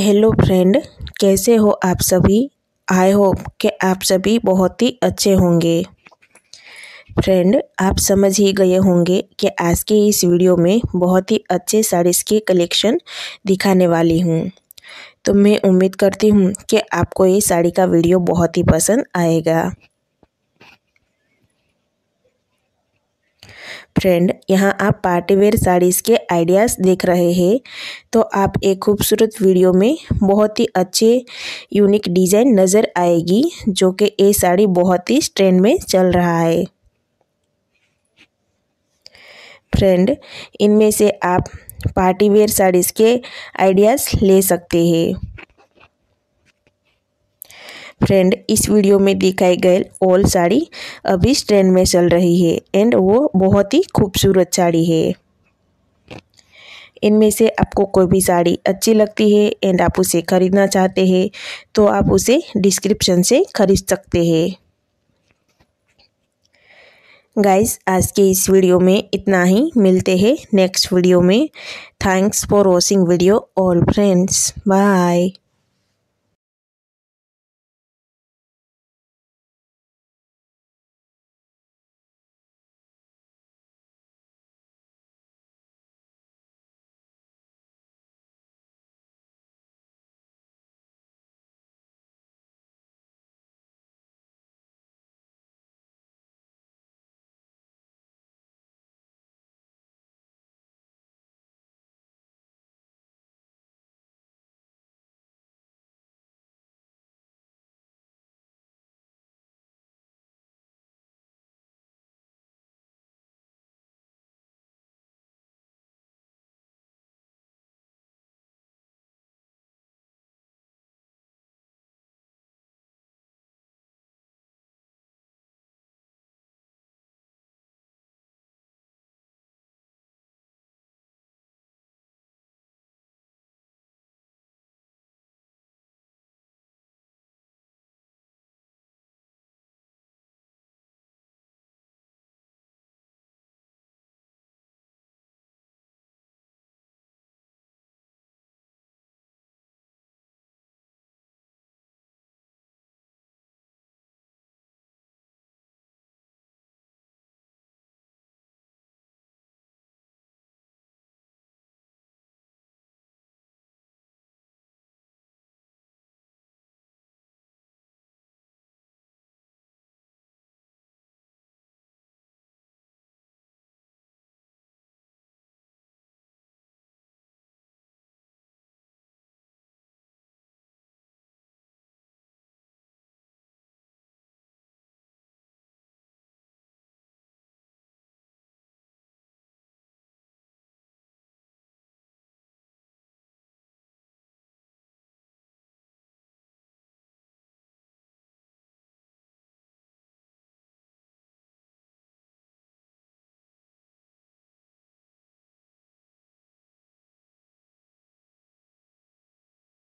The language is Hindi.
हेलो फ्रेंड कैसे हो आप सभी आई होप कि आप सभी बहुत ही अच्छे होंगे फ्रेंड आप समझ ही गए होंगे कि आज के इस वीडियो में बहुत ही अच्छे साड़ीज़ के कलेक्शन दिखाने वाली हूँ तो मैं उम्मीद करती हूँ कि आपको ये साड़ी का वीडियो बहुत ही पसंद आएगा फ्रेंड यहाँ आप पार्टीवेयर साड़ीज़ के आइडियाज़ देख रहे हैं तो आप एक खूबसूरत वीडियो में बहुत ही अच्छे यूनिक डिज़ाइन नज़र आएगी जो कि ये साड़ी बहुत ही ट्रेंड में चल रहा है फ्रेंड इनमें से आप पार्टीवेयर साड़ीज़ के आइडियाज़ ले सकते हैं फ्रेंड इस वीडियो में दिखाई गई ऑल साड़ी अभी ट्रेंड में चल रही है एंड वो बहुत ही खूबसूरत साड़ी है इनमें से आपको कोई भी साड़ी अच्छी लगती है एंड आप उसे ख़रीदना चाहते हैं तो आप उसे डिस्क्रिप्शन से ख़रीद सकते हैं गाइस आज के इस वीडियो में इतना ही मिलते हैं नेक्स्ट वीडियो में thanks for watching video all friends bye